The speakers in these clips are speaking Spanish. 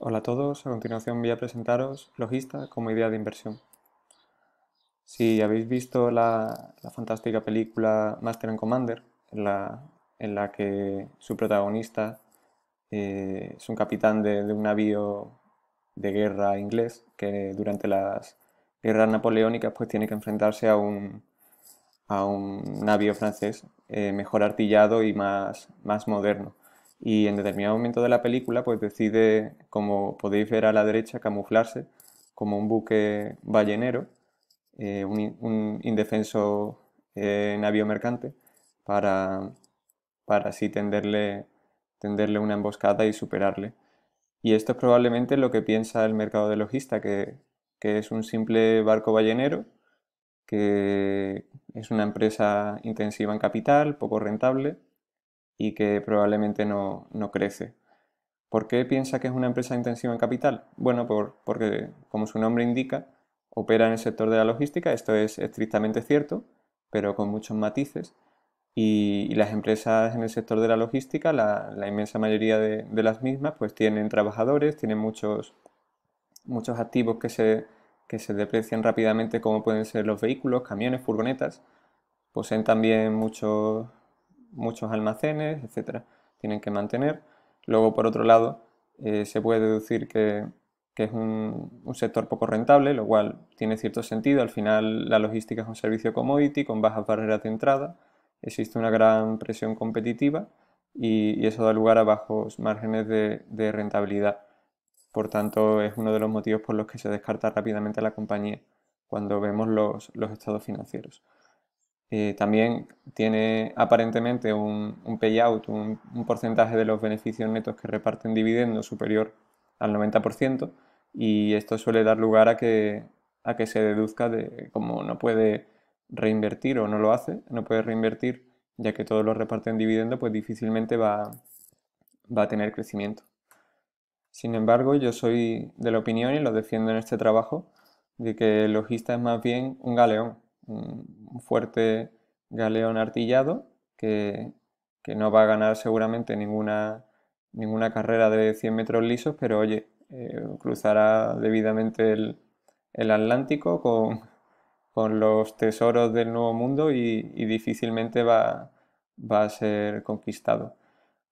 Hola a todos, a continuación voy a presentaros Logista como idea de inversión. Si habéis visto la, fantástica película Master and Commander, en la, que su protagonista eh, es un capitán de, un navío de guerra inglés que durante las guerras napoleónicas pues tiene que enfrentarse a un, a navío francés eh, mejor artillado y más, más moderno y en determinado momento de la película pues decide, como podéis ver a la derecha, camuflarse como un buque ballenero, eh, un, indefenso eh, navío mercante, para, para así tenderle, tenderle una emboscada y superarle. Y esto es probablemente lo que piensa el mercado de logista, que, que es un simple barco ballenero, que es una empresa intensiva en capital, poco rentable, y que probablemente no, no crece. ¿Por qué piensa que es una empresa intensiva en capital? Bueno, por, porque como su nombre indica, opera en el sector de la logística, esto es estrictamente cierto, pero con muchos matices, y, las empresas en el sector de la logística, la, inmensa mayoría de, de, las mismas, pues tienen trabajadores, tienen muchos, muchos activos que se, que se deprecian rápidamente, como pueden ser los vehículos, camiones, furgonetas, poseen también muchos muchos almacenes, etcétera, tienen que mantener. Luego, por otro lado, eh, se puede deducir que, es un, sector poco rentable, lo cual tiene cierto sentido. Al final, la logística es un servicio commodity con bajas barreras de entrada, existe una gran presión competitiva y, eso da lugar a bajos márgenes de, rentabilidad. Por tanto, es uno de los motivos por los que se descarta rápidamente la compañía cuando vemos los estados financieros también tiene aparentemente un, payout, un, porcentaje de los beneficios netos que reparten dividendos superior al 90% y esto suele dar lugar a que, a que se deduzca de como no puede reinvertir o no lo hace, no puede reinvertir ya que todos los reparten dividendos, pues difícilmente va, va a tener crecimiento. Sin embargo, yo soy de la opinión y lo defiendo en este trabajo de que el logista es más bien un galeón, un fuerte galeón artillado que, no va a ganar seguramente ninguna, ninguna carrera de 100 metros lisos, pero oye, eh, cruzará debidamente el, Atlántico con, los tesoros del Nuevo Mundo y, difícilmente va, va, a ser conquistado.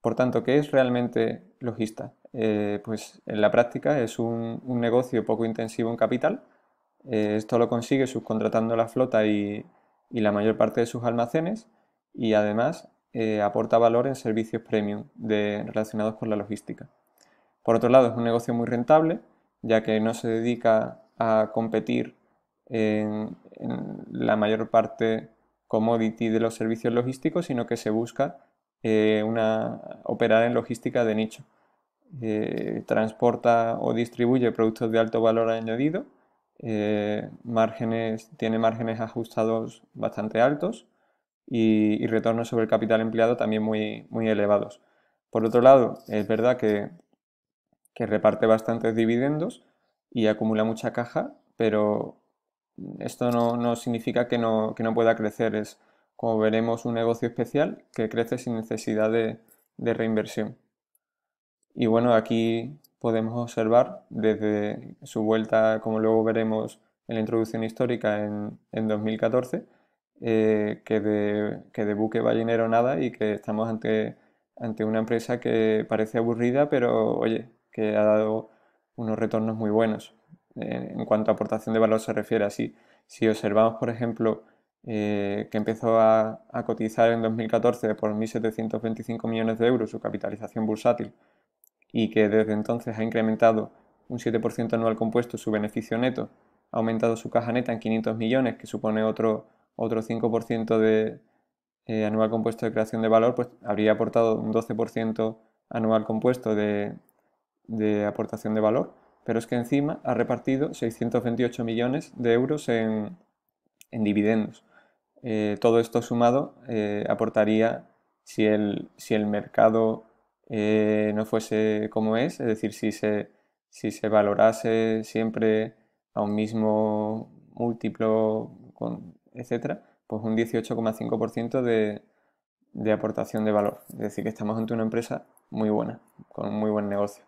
Por tanto, ¿qué es realmente logista? Eh, pues en la práctica es un negocio poco intensivo en capital, eh, esto lo consigue subcontratando la flota y, la mayor parte de sus almacenes y además eh, aporta valor en servicios premium relacionados con la logística. Por otro lado, es un negocio muy rentable, ya que no se dedica a competir en, la mayor parte commodity de los servicios logísticos, sino que se busca eh, una, operar en logística de nicho. transporta o distribuye productos de alto valor añadido eh, márgenes, tiene márgenes ajustados bastante altos y, retornos sobre el capital empleado también muy, muy elevados. Por otro lado, es verdad que, reparte bastantes dividendos y acumula mucha caja, pero esto no, significa que no, pueda crecer. Es, como veremos, un negocio especial que crece sin necesidad de, de reinversión. Y bueno, aquí podemos observar desde su vuelta, como luego veremos en la introducción histórica en, 2014, eh, que, de, que, de, buque ballenero nada y que estamos ante, ante una empresa que parece aburrida, pero oye, que ha dado unos retornos muy buenos eh, en cuanto a aportación de valor se refiere. Así, si observamos, por ejemplo, eh, que empezó a, a, cotizar en 2014 por 1.725 millones de euros su capitalización bursátil y que desde entonces ha incrementado un 7% anual compuesto su beneficio neto, ha aumentado su caja neta en 500 millones, que supone otro, otro 5% de eh, anual compuesto de creación de valor, pues habría aportado un 12% anual compuesto de, aportación de valor, pero es que encima ha repartido 628 millones de euros en, dividendos. Eh, todo esto sumado eh, aportaría, si el, si el mercado eh, no fuese como es, es decir, si se, valorase siempre a un mismo múltiplo, con, etcétera, pues un 18,5% de, aportación de valor. Es decir, que estamos ante una empresa muy buena, con un muy buen negocio.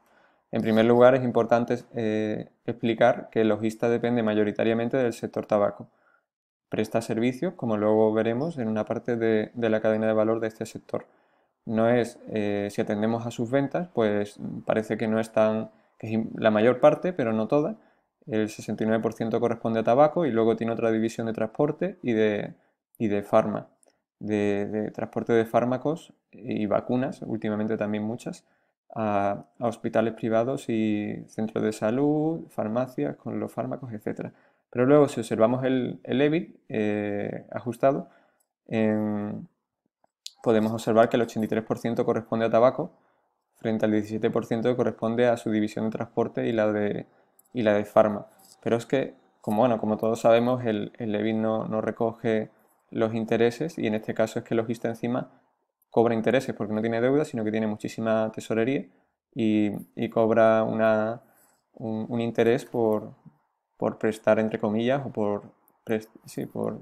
En primer lugar, es importante eh, explicar que el logista depende mayoritariamente del sector tabaco. Presta servicios, como luego veremos, en una parte de la cadena de valor de este sector no es, eh, si atendemos a sus ventas, pues mm, parece que no están que es la mayor parte, pero no toda. El 69% corresponde a tabaco y luego tiene otra división de transporte y de, y de farma, de, transporte de fármacos y vacunas, últimamente también muchas, a, hospitales privados y centros de salud, farmacias con los fármacos, etc. Pero luego si observamos el, el EBIT eh, ajustado, en podemos observar que el 83% corresponde a tabaco, frente al 17% que corresponde a su división de transporte y la de, y la de farma. Pero es que, como, bueno, como todos sabemos, el, el Levin no, recoge los intereses y en este caso es que Logista encima cobra intereses porque no tiene deuda, sino que tiene muchísima tesorería y, cobra una, un, interés por, prestar, entre comillas, o por, por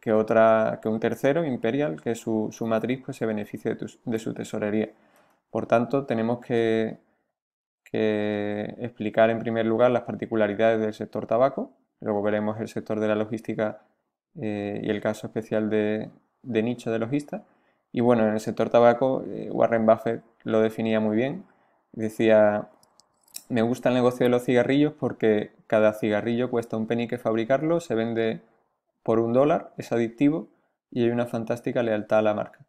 que, otra, que un tercero, Imperial, que su, su matriz pues, se beneficie de, su tesorería. Por tanto, tenemos que, explicar en primer lugar las particularidades del sector tabaco, luego veremos el sector de la logística eh, y el caso especial de, nicho de logista. Y bueno, en el sector tabaco, eh, Warren Buffett lo definía muy bien. Decía, me gusta el negocio de los cigarrillos porque cada cigarrillo cuesta un penny que fabricarlo, se vende por un dólar, es adictivo y hay una fantástica lealtad a la marca.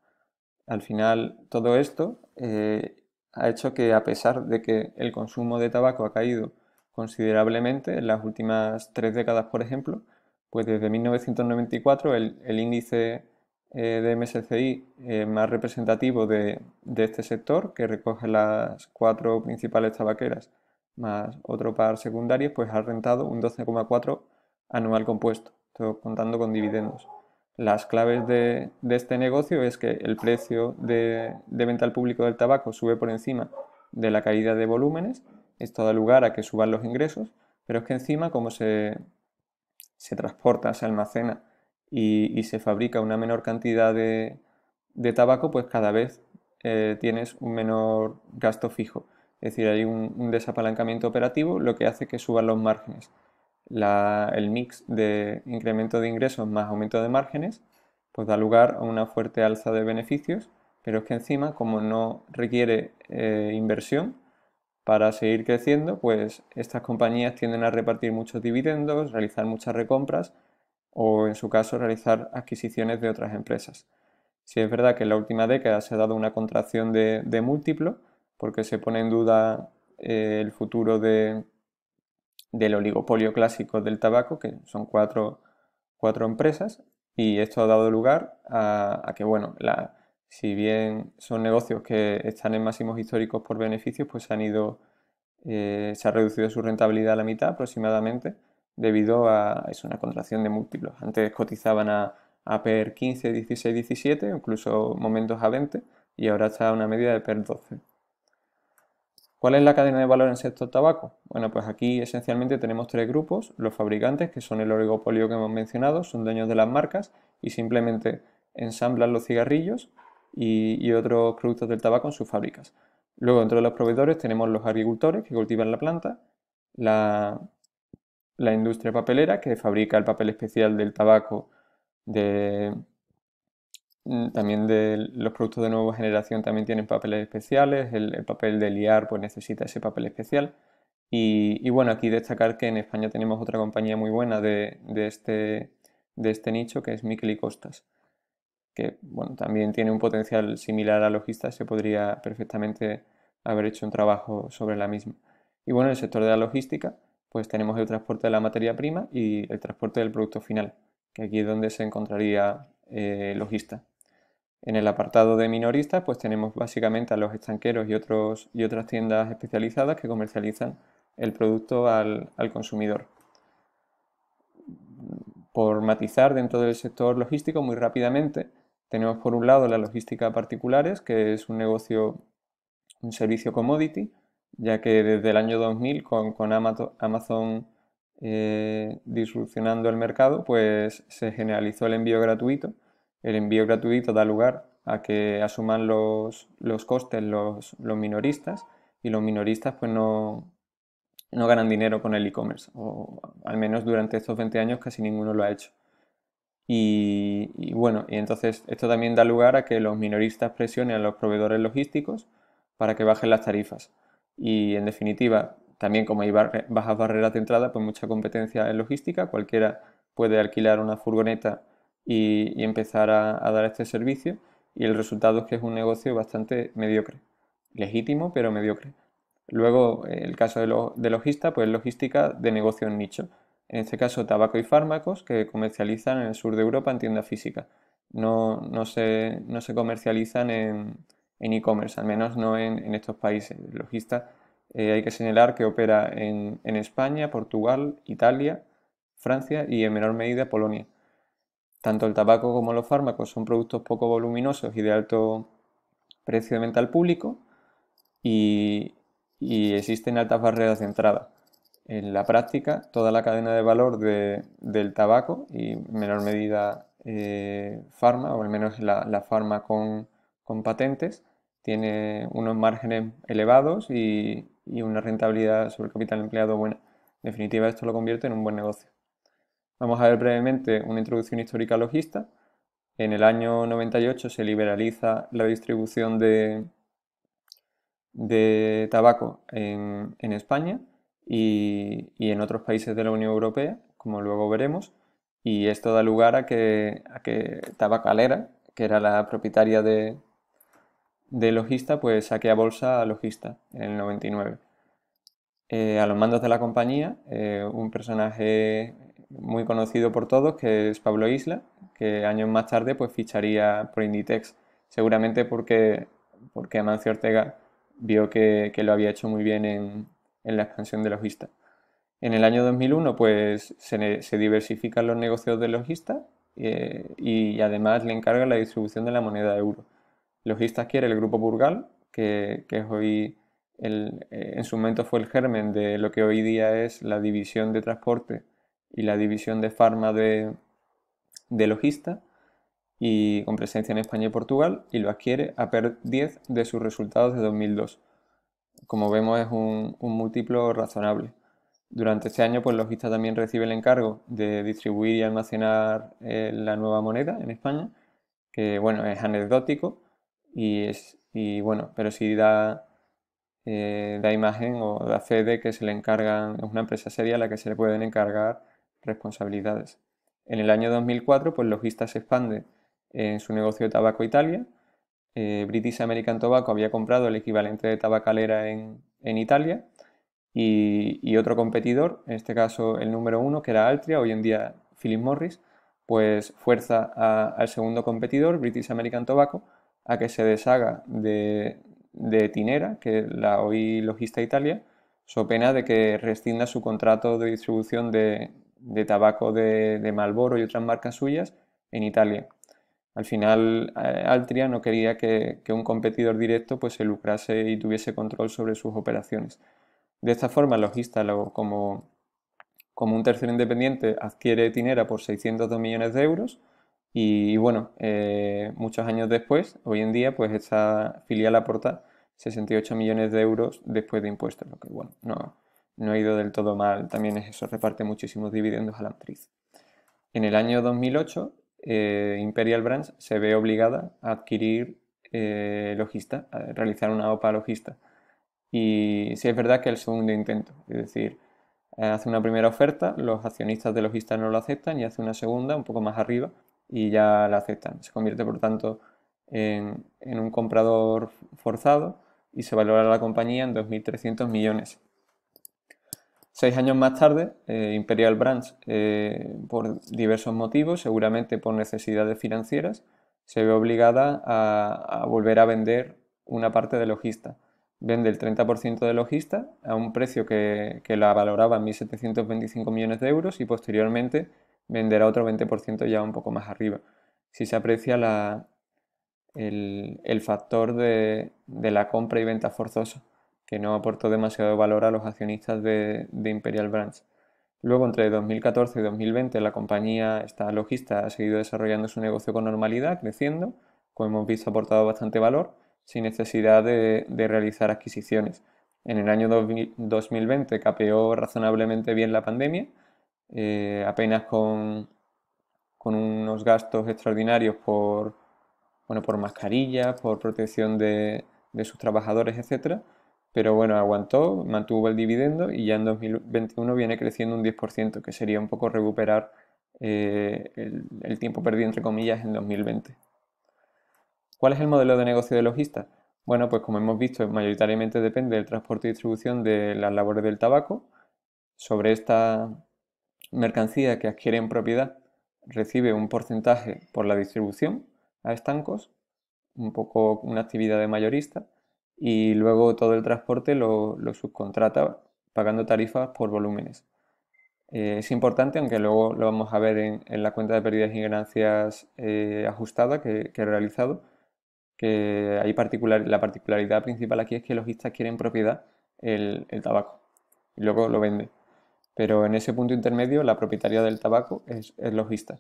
Al final, todo esto eh, ha hecho que, a pesar de que el consumo de tabaco ha caído considerablemente en las últimas tres décadas, por ejemplo, pues desde 1994 el, índice eh, de MSCI eh, más representativo de, de, este sector, que recoge las cuatro principales tabaqueras más otro par secundario pues ha rentado un 12,4 anual compuesto contando con dividendos. Las claves de, este negocio es que el precio de, venta al público del tabaco sube por encima de la caída de volúmenes. Esto da lugar a que suban los ingresos, pero es que encima, como se, transporta, se almacena y, se fabrica una menor cantidad de, tabaco, pues cada vez eh, tienes un menor gasto fijo. Es decir, hay un, un desapalancamiento operativo, lo que hace que suban los márgenes el mix de incremento de ingresos más aumento de márgenes, pues da lugar a una fuerte alza de beneficios, pero es que encima, como no requiere eh, inversión para seguir creciendo, pues estas compañías tienden a repartir muchos dividendos, realizar muchas recompras o en su caso realizar adquisiciones de otras empresas. Si es verdad que en la última década se ha dado una contracción de, múltiplo, porque se pone en duda eh, el futuro de, del oligopolio clásico del tabaco, que son cuatro, empresas, y esto ha dado lugar a, que, bueno, la, si bien son negocios que están en máximos históricos por beneficios, pues han ido, eh, se ha reducido su rentabilidad a la mitad aproximadamente, debido a es una contracción de múltiplos. Antes cotizaban a, a PER 15, 16, 17, incluso momentos a 20, y ahora está a una media de PER 12. ¿Cuál es la cadena de valor en el sector tabaco? Bueno, pues aquí esencialmente tenemos tres grupos, los fabricantes, que son el oligopolio que hemos mencionado, son dueños de las marcas y simplemente ensamblan los cigarrillos y, otros productos del tabaco en sus fábricas. Luego, entre los proveedores, tenemos los agricultores que cultivan la planta, la, la industria papelera que fabrica el papel especial del tabaco de, Mm, también de los productos de nueva generación también tienen papeles especiales, el, papel de liar pues necesita ese papel especial. Y, bueno, aquí destacar que en España tenemos otra compañía muy buena de, de, este, de este nicho que es Miquel y Costas, que bueno, también tiene un potencial similar a Logista, se podría perfectamente haber hecho un trabajo sobre la misma. Y bueno, en el sector de la logística, pues tenemos el transporte de la materia prima y el transporte del producto final, que aquí es donde se encontraría eh, Logista. En el apartado de minoristas, pues tenemos básicamente a los estanqueros y, otros, y otras tiendas especializadas que comercializan el producto al, consumidor. Por matizar dentro del sector logístico muy rápidamente, tenemos por un lado la logística particulares, que es un negocio, un servicio commodity, ya que desde el año 2000 con, con Amazon eh, disrupcionando el mercado, pues se generalizó el envío gratuito el envío gratuito da lugar a que asuman los, costes los, minoristas y los minoristas pues no, no ganan dinero con el e-commerce, o al menos durante estos 20 años casi ninguno lo ha hecho. Y, bueno, y entonces esto también da lugar a que los minoristas presionen a los proveedores logísticos para que bajen las tarifas. Y en definitiva, también como hay bajas barreras de entrada, pues mucha competencia en logística, cualquiera puede alquilar una furgoneta y, empezar a, dar este servicio. Y el resultado es que es un negocio bastante mediocre, legítimo, pero mediocre. Luego, el caso de, de logista, pues logística de negocio en nicho. En este caso, tabaco y fármacos que comercializan en el sur de Europa en tienda física. No, no, se, comercializan en e-commerce, al menos no en, estos países. Logista eh, hay que señalar que opera en, España, Portugal, Italia, Francia y en menor medida Polonia. Tanto el tabaco como los fármacos son productos poco voluminosos y de alto precio de venta al público y, existen altas barreras de entrada. En la práctica, toda la cadena de valor del tabaco y en menor medida eh, farma, o al menos la, la farma con, patentes, tiene unos márgenes elevados y, y una rentabilidad sobre el capital empleado buena. En definitiva, esto lo convierte en un buen negocio. Vamos a ver brevemente una introducción histórica logista. En el año 98 se liberaliza la distribución de, tabaco en, España y, en otros países de la Unión Europea, como luego veremos, y esto da lugar a que, Tabacalera, que era la propietaria de, Logista, pues saque a bolsa a Logista en el 99. Eh, a los mandos de la compañía, eh, un personaje muy conocido por todos, que es Pablo Isla, que años más tarde pues, ficharía por Inditex, seguramente porque, porque Amancio Ortega vio que, que lo había hecho muy bien en, en la expansión de logista. En el año 2001 pues, se, diversifican los negocios de logista eh, y además le encarga la distribución de la moneda euro. Logista quiere el grupo Burgal, que, hoy el, eh, en su momento fue el germen de lo que hoy día es la división de transporte y la división de farma de, de Logista, y con presencia en España y Portugal, y lo adquiere a PER 10 de sus resultados de 2002. Como vemos es un, múltiplo razonable. Durante este año, pues Logista también recibe el encargo de distribuir y almacenar eh, la nueva moneda en España, que bueno, es anecdótico y es y bueno, pero sí da, eh, da imagen o da fe de que se le encargan, es una empresa seria a la que se le pueden encargar responsabilidades. En el año 2004, pues Logista se expande en su negocio de tabaco Italia. Eh, British American Tobacco había comprado el equivalente de tabacalera en, Italia y, otro competidor, en este caso el número uno, que era Altria, hoy en día Philip Morris, pues fuerza al segundo competidor, British American Tobacco, a que se deshaga de, Tinera, que la hoy Logista Italia, so pena de que rescinda su contrato de distribución de, de tabaco de, Malboro y otras marcas suyas en Italia. Al final, eh, Altria no quería que, un competidor directo pues, se lucrase y tuviese control sobre sus operaciones. De esta forma, Logista, como, como un tercero independiente, adquiere Tinera por 602 millones de euros y, bueno, eh, muchos años después, hoy en día, pues esa filial aporta 68 millones de euros después de impuestos, lo que bueno, no, no ha ido del todo mal, también es eso, reparte muchísimos dividendos a la matriz. En el año 2008, eh, Imperial Brands se ve obligada a adquirir eh, logista, a realizar una OPA logista. Y sí es verdad que el segundo intento, es decir, hace una primera oferta, los accionistas de logista no lo aceptan y hace una segunda un poco más arriba y ya la aceptan. Se convierte, por tanto, en, en un comprador forzado y se valora la compañía en 2.300 millones. Seis años más tarde, eh, Imperial Brands, eh, por diversos motivos, seguramente por necesidades financieras, se ve obligada a, volver a vender una parte de Logista. Vende el 30% de Logista a un precio que, la valoraba en 1.725 millones de euros y posteriormente venderá otro 20% ya un poco más arriba. Si se aprecia el, factor de la compra y venta forzosa que no aportó demasiado valor a los accionistas de, Imperial Brands. Luego, entre 2014 y 2020, la compañía, esta logista, ha seguido desarrollando su negocio con normalidad, creciendo, como hemos visto, ha aportado bastante valor, sin necesidad de, realizar adquisiciones. En el año 2020 capeó razonablemente bien la pandemia, eh, apenas con, unos gastos extraordinarios por, bueno, por mascarillas, por protección de, de sus trabajadores, etcétera pero bueno, aguantó, mantuvo el dividendo y ya en 2021 viene creciendo un 10%, que sería un poco recuperar eh, el, el, tiempo perdido, entre comillas, en 2020. ¿Cuál es el modelo de negocio de logista? Bueno, pues como hemos visto, mayoritariamente depende del transporte y distribución de las labores del tabaco. Sobre esta mercancía que adquiere en propiedad, recibe un porcentaje por la distribución a estancos, un poco una actividad de mayorista y luego todo el transporte lo, lo subcontrata pagando tarifas por volúmenes. Eh, es importante, aunque luego lo vamos a ver en, en la cuenta de pérdidas y ganancias eh, ajustada que, que, he realizado, que hay particular, la particularidad principal aquí es que los logistas quieren propiedad el, el tabaco y luego lo vende. Pero en ese punto intermedio la propietaria del tabaco es el logista.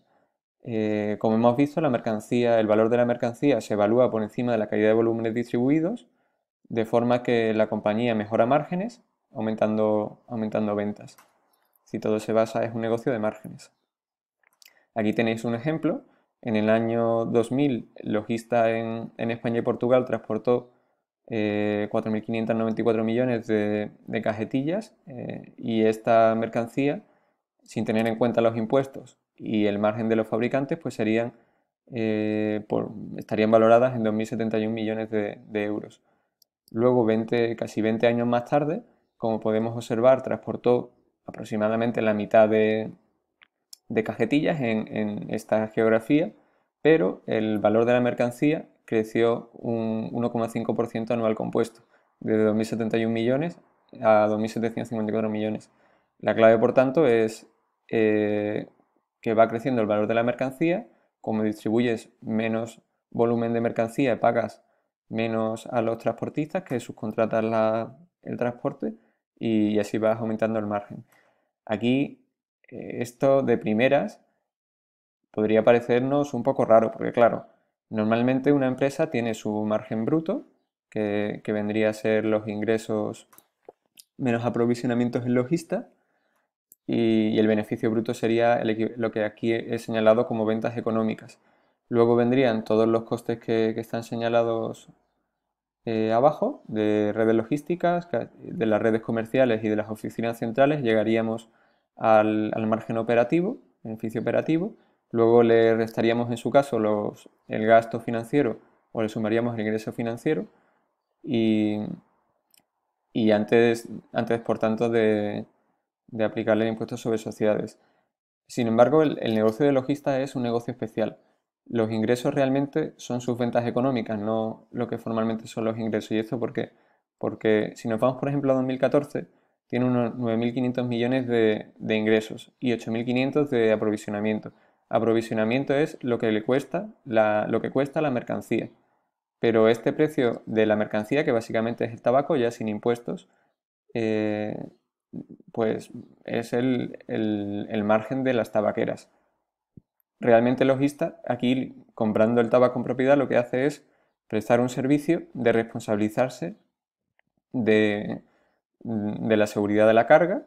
Eh, como hemos visto, la mercancía, el valor de la mercancía se evalúa por encima de la caída de volúmenes distribuidos de forma que la compañía mejora márgenes aumentando, aumentando ventas. Si todo se basa es un negocio de márgenes. Aquí tenéis un ejemplo. En el año 2000, Logista en, España y Portugal transportó eh, 4.594 millones de, cajetillas eh, y esta mercancía, sin tener en cuenta los impuestos y el margen de los fabricantes, pues serían, eh, estarían valoradas en 2.071 millones de euros. Luego, 20, casi 20 años más tarde, como podemos observar, transportó aproximadamente la mitad de, cajetillas en, esta geografía, pero el valor de la mercancía creció un 1,5% anual compuesto, de 2.071 millones a 2.754 millones. La clave, por tanto, es eh, que va creciendo el valor de la mercancía, como distribuyes menos volumen de mercancía, pagas menos a los transportistas que subcontratan el transporte y, así vas aumentando el margen. Aquí eh, esto de primeras podría parecernos un poco raro porque claro, normalmente una empresa tiene su margen bruto que, vendría a ser los ingresos menos aprovisionamientos en logista y, el beneficio bruto sería lo que aquí he señalado como ventas económicas. Luego vendrían todos los costes que, están señalados eh, abajo, de redes logísticas, de las redes comerciales y de las oficinas centrales, llegaríamos al, margen operativo, beneficio operativo. Luego le restaríamos en su caso los, el gasto financiero o le sumaríamos el ingreso financiero. Y, antes, antes, por tanto, de, aplicarle el impuesto sobre sociedades. Sin embargo, el negocio de logista es un negocio especial los ingresos realmente son sus ventas económicas, no lo que formalmente son los ingresos. ¿Y esto por qué? Porque si nos vamos, por ejemplo, a 2014, tiene unos 9.500 millones de, ingresos y 8.500 de aprovisionamiento. Aprovisionamiento es lo que le cuesta la, lo que cuesta la mercancía. Pero este precio de la mercancía, que básicamente es el tabaco, ya sin impuestos, eh, pues es el, el margen de las tabaqueras realmente el logista aquí comprando el tabaco en propiedad lo que hace es prestar un servicio de responsabilizarse de, mm, la seguridad de la carga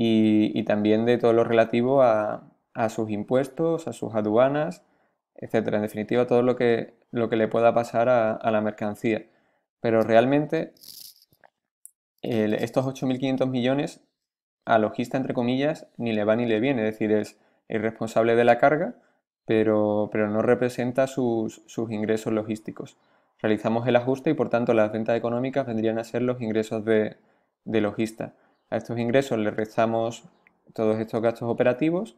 y, también de todo lo relativo a, sus impuestos, a sus aduanas, etcétera. En definitiva, todo lo que, lo que le pueda pasar a, la mercancía. Pero realmente estos 8.500 millones a logista, entre comillas, ni le va ni le viene. decir, es es responsable de la carga, pero, pero no representa sus, ingresos logísticos. Realizamos el ajuste y por tanto las ventas económicas vendrían a ser los ingresos de, de logista. A estos ingresos le restamos todos estos gastos operativos,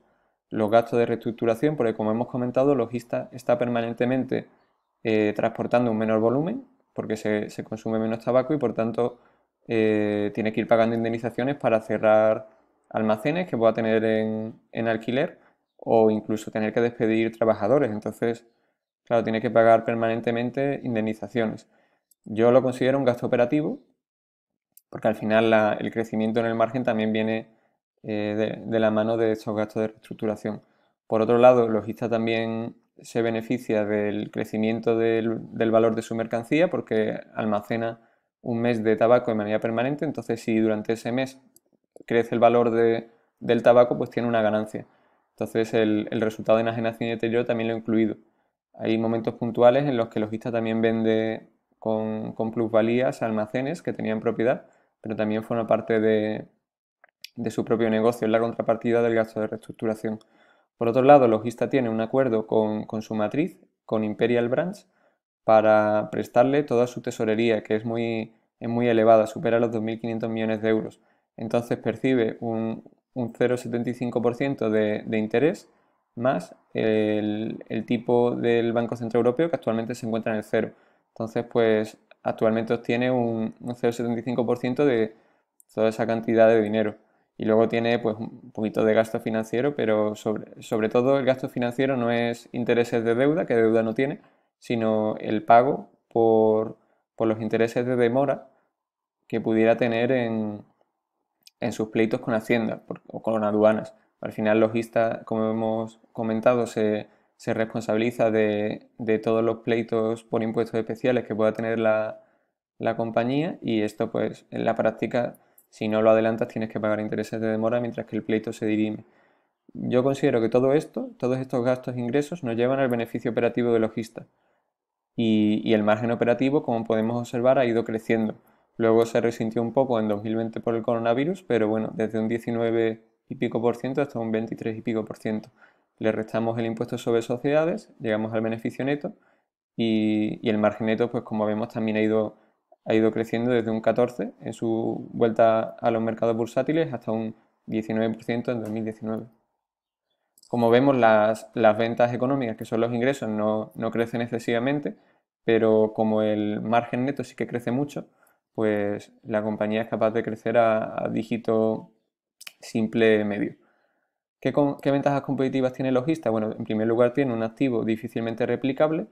los gastos de reestructuración, porque como hemos comentado, logista está permanentemente eh, transportando un menor volumen, porque se, consume menos tabaco y por tanto eh, tiene que ir pagando indemnizaciones para cerrar almacenes que pueda tener en, en alquiler o incluso tener que despedir trabajadores. Entonces, claro, tiene que pagar permanentemente indemnizaciones. Yo lo considero un gasto operativo, porque al final el crecimiento en el margen también viene eh, de, la mano de estos gastos de reestructuración. Por otro lado, el logista también se beneficia del crecimiento del, valor de su mercancía porque almacena un mes de tabaco de manera permanente, entonces si durante ese mes crece el valor del tabaco, pues tiene una ganancia. Entonces el, resultado de enajenación y deterioro también lo he incluido. Hay momentos puntuales en los que logista también vende con, plusvalías almacenes que tenían propiedad, pero también fue una parte de, su propio negocio, es la contrapartida del gasto de reestructuración. Por otro lado, logista tiene un acuerdo con, su matriz, con Imperial Brands, para prestarle toda su tesorería, que es muy, es muy elevada, supera los 2.500 millones de euros. Entonces percibe un, un 0,75% de, de, interés más el, tipo del Banco Central Europeo que actualmente se encuentra en el cero. Entonces, pues actualmente obtiene un, 0,75% de toda esa cantidad de dinero. Y luego tiene pues un poquito de gasto financiero, pero sobre, sobre todo el gasto financiero no es intereses de deuda, que deuda no tiene, sino el pago por los intereses de demora que pudiera tener en, en sus pleitos con Hacienda o con aduanas. Al final, Logista, como hemos comentado, se, responsabiliza de, todos los pleitos por impuestos especiales que pueda tener la, compañía y esto, pues, en la práctica, si no lo adelantas, tienes que pagar intereses de demora mientras que el pleito se dirime. Yo considero que todo esto, todos estos gastos e ingresos, nos llevan al beneficio operativo de Logista y el margen operativo, como podemos observar, ha ido creciendo Luego se resintió un poco en 2020 por el coronavirus, pero bueno, desde un 19 y pico por ciento hasta un 23 y pico por ciento. Le restamos el impuesto sobre sociedades, llegamos al beneficio neto y, el margen neto, pues como vemos, también ha ido, ha ido creciendo desde un 14 en su vuelta a los mercados bursátiles hasta un 19% en 2019. Como vemos, las, ventas económicas, que son los ingresos, no, no, crecen excesivamente, pero como el margen neto sí que crece mucho, pues la compañía es capaz de crecer a, dígito simple medio. ¿Qué, ventajas competitivas tiene Logista? Bueno, en primer lugar tiene un activo difícilmente replicable,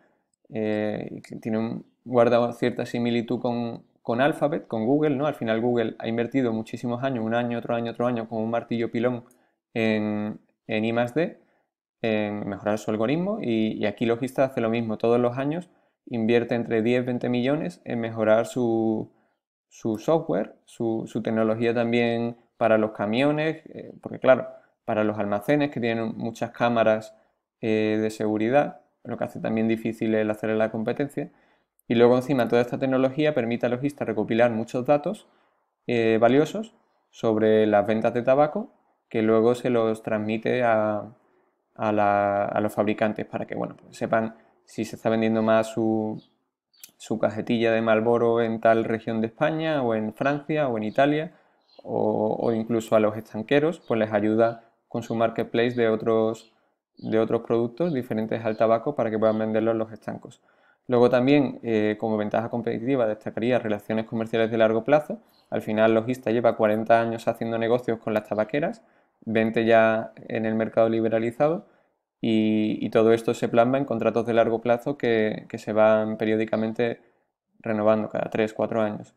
eh, tiene un, guarda cierta similitud con, Alphabet, con Google, ¿no? Al final Google ha invertido muchísimos años, un año, otro año, otro año, con un martillo pilón en, en I en mejorar su algoritmo y, y, aquí Logista hace lo mismo, todos los años invierte entre 10-20 millones en mejorar su, su software, su, tecnología también para los camiones, eh, porque claro, para los almacenes que tienen muchas cámaras eh, de seguridad, lo que hace también difícil el hacer la competencia. Y luego encima toda esta tecnología permite al logista recopilar muchos datos eh, valiosos sobre las ventas de tabaco que luego se los transmite a, a los fabricantes para que bueno, pues sepan si se está vendiendo más su, su cajetilla de Malboro en tal región de España o en Francia o en Italia o, incluso a los estanqueros, pues les ayuda con su marketplace de otros, de otros productos diferentes al tabaco para que puedan venderlos en los estancos. Luego también, eh, como ventaja competitiva, destacaría relaciones comerciales de largo plazo. Al final, Logista lleva 40 años haciendo negocios con las tabaqueras, 20 ya en el mercado liberalizado y, todo esto se plasma en contratos de largo plazo que, se van periódicamente renovando cada 3, 4 años.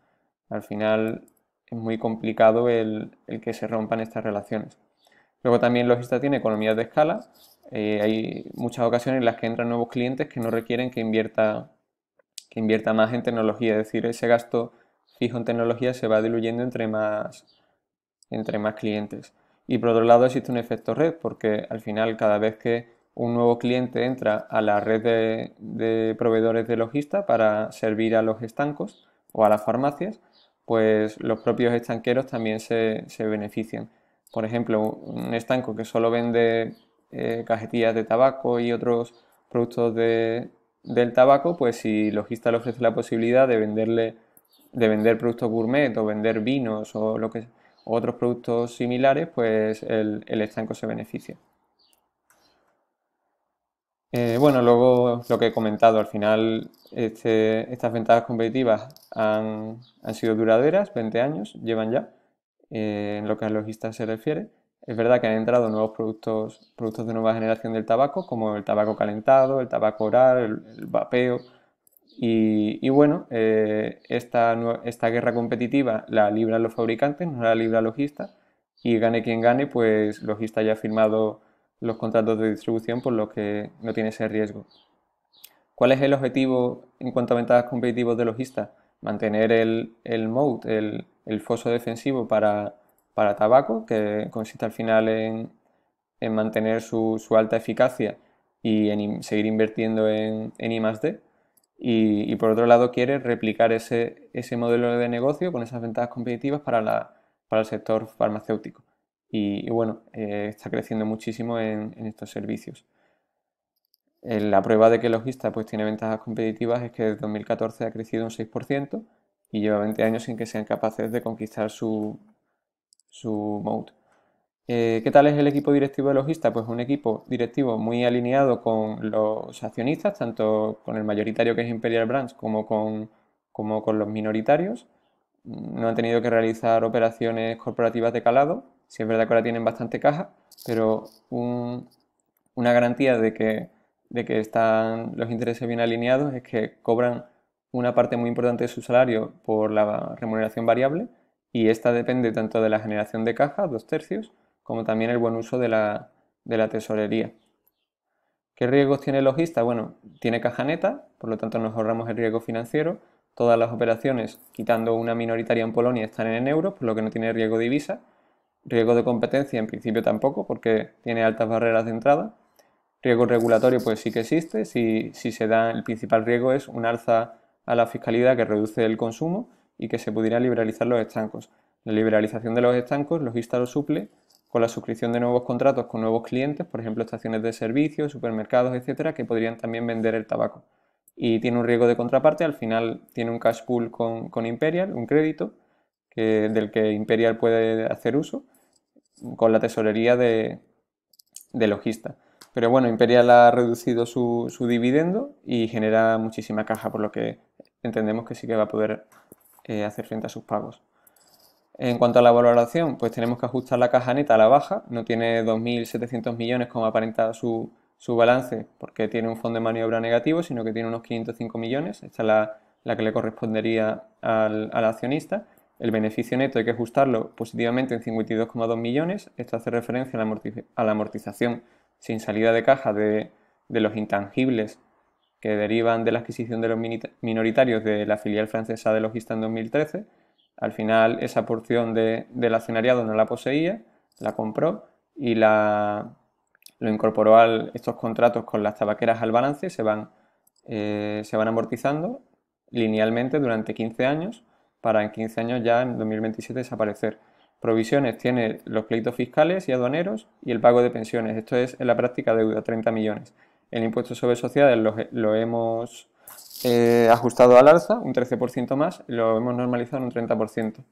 Al final es muy complicado el, que se rompan estas relaciones. Luego también Logista tiene economías de escala. Eh, hay muchas ocasiones en las que entran nuevos clientes que no requieren que invierta, que invierta más en tecnología. Es decir, ese gasto fijo en tecnología se va diluyendo entre más, entre más clientes. Y por otro lado existe un efecto red, porque al final cada vez que un nuevo cliente entra a la red de, proveedores de logista para servir a los estancos o a las farmacias, pues los propios estanqueros también se, benefician. Por ejemplo, un estanco que solo vende eh, cajetillas de tabaco y otros productos del tabaco, pues si logista le ofrece la posibilidad de venderle de vender productos gourmet o vender vinos o lo que sea otros productos similares, pues el, estanco se beneficia. Eh, bueno, luego lo que he comentado, al final este, estas ventajas competitivas han, sido duraderas, 20 años llevan ya, eh, en lo que a logista se refiere. Es verdad que han entrado nuevos productos, productos de nueva generación del tabaco, como el tabaco calentado, el tabaco oral, el vapeo, y, bueno, eh, esta, guerra competitiva la libran los fabricantes, no la libra logista, y gane quien gane, pues logista ya ha firmado los contratos de distribución por lo que no tiene ese riesgo. ¿Cuál es el objetivo en cuanto a ventajas competitivas de logista? Mantener el, el el, foso defensivo para, tabaco, que consiste al final en, mantener su, alta eficacia y en seguir invirtiendo en, en I+.D. Y, por otro lado quiere replicar ese, modelo de negocio con esas ventajas competitivas para, la, para el sector farmacéutico. Y, bueno, eh, está creciendo muchísimo en, estos servicios. Eh, la prueba de que Logista pues, tiene ventajas competitivas es que desde 2014 ha crecido un 6% y lleva 20 años sin que sean capaces de conquistar su, su mode. Eh, ¿Qué tal es el equipo directivo de Logista? Pues un equipo directivo muy alineado con los accionistas, tanto con el mayoritario que es Imperial Brands como con, como con los minoritarios. No han tenido que realizar operaciones corporativas de calado. Si es verdad que ahora tienen bastante caja, pero una garantía de que, de que están los intereses bien alineados es que cobran una parte muy importante de su salario por la remuneración variable y esta depende tanto de la generación de caja, dos tercios, como también el buen uso de la, tesorería. ¿Qué riesgos tiene logista? Bueno, tiene caja neta, por lo tanto nos ahorramos el riesgo financiero. Todas las operaciones, quitando una minoritaria en Polonia, están en euros, por lo que no tiene riesgo de divisa. Riesgo de competencia en principio tampoco, porque tiene altas barreras de entrada. Riesgo regulatorio pues sí que existe, si, si se da, el principal riesgo es un alza a la fiscalidad que reduce el consumo y que se pudiera liberalizar los estancos. La liberalización de los estancos, logista lo suple con la suscripción de nuevos contratos con nuevos clientes, por ejemplo estaciones de servicio, supermercados, etcétera, que podrían también vender el tabaco. Y tiene un riesgo de contraparte, al final tiene un cash pool con, Imperial, un crédito que, del que Imperial puede hacer uso con la tesorería de, de logista. Pero bueno, Imperial ha reducido su, dividendo y genera muchísima caja, por lo que entendemos que sí que va a poder eh, hacer frente a sus pagos. En cuanto a la valoración, pues tenemos que ajustar la caja neta a la baja, no tiene 2.700 millones como aparenta su, su, balance porque tiene un fondo de maniobra negativo, sino que tiene unos 505 millones, esta es la, que le correspondería al, accionista. El beneficio neto hay que ajustarlo positivamente en 52,2 millones, esto hace referencia a la, amortización sin salida de caja de, de los intangibles que derivan de la adquisición de los minoritarios de la filial francesa de Logista en 2013 al final esa porción de, del accionariado no la poseía, la compró y la, lo incorporó a estos contratos con las tabaqueras al balance, se van, eh, se van amortizando linealmente durante 15 años para en 15 años ya en 2027 desaparecer. Provisiones tiene los pleitos fiscales y aduaneros y el pago de pensiones. Esto es en la práctica deuda, 30 millones. El impuesto sobre sociedades lo hemos eh, ajustado al alza, un 13% más, lo hemos normalizado en un 30%.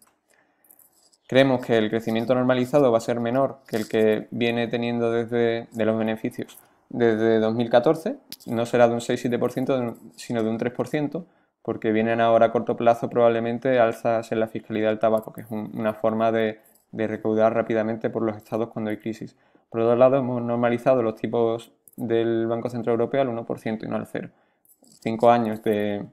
Creemos que el crecimiento normalizado va a ser menor que el que viene teniendo desde de los beneficios desde 2014, no será de un 6-7%, sino de un 3%, porque vienen ahora a corto plazo probablemente alzas en la fiscalidad del tabaco, que es una forma de, de recaudar rápidamente por los estados cuando hay crisis. Por otro lado, hemos normalizado los tipos del Banco Central Europeo al 1% y no al 0%. 5 años de,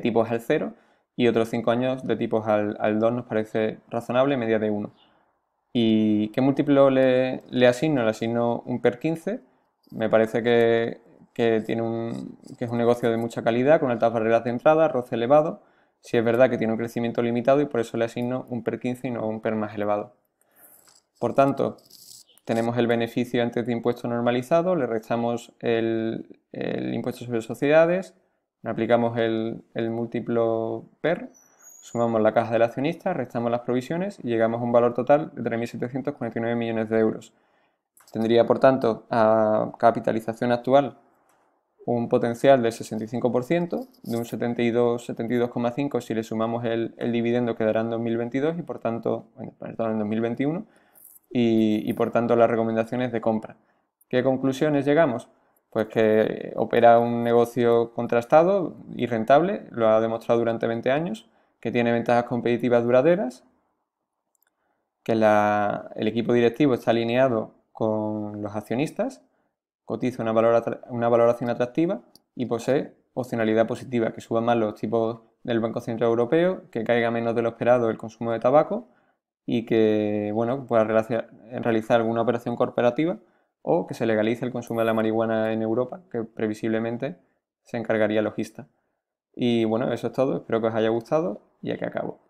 tipos al 0 y otros 5 años de tipos al, 2 nos parece razonable, media de 1. ¿Y qué múltiplo le, le, asigno? Le asigno un per 15. Me parece que, tiene un, que es un negocio de mucha calidad, con altas barreras de entrada, roce elevado. Si es verdad que tiene un crecimiento limitado y por eso le asigno un per 15 y no un per más elevado. Por tanto, tenemos el beneficio antes de impuesto normalizado, le restamos el, impuesto sobre sociedades, aplicamos el, múltiplo PER, sumamos la caja del accionista, restamos las provisiones y llegamos a un valor total de 3.749 millones de euros. Tendría, por tanto, a capitalización actual un potencial del 65%, de un 72,5% si le sumamos el, dividendo que dará en 2022 y por tanto, bueno, en 2021 y, por tanto las recomendaciones de compra. ¿Qué conclusiones llegamos? Pues que opera un negocio contrastado y rentable, lo ha demostrado durante 20 años, que tiene ventajas competitivas duraderas, que el equipo directivo está alineado con los accionistas, cotiza una, una valoración atractiva y posee opcionalidad positiva, que suba más los tipos del Banco Central Europeo, que caiga menos de lo esperado el consumo de tabaco y que bueno, pueda realizar alguna operación corporativa o que se legalice el consumo de la marihuana en Europa, que previsiblemente se encargaría logista. Y bueno, eso es todo, espero que os haya gustado y aquí acabo.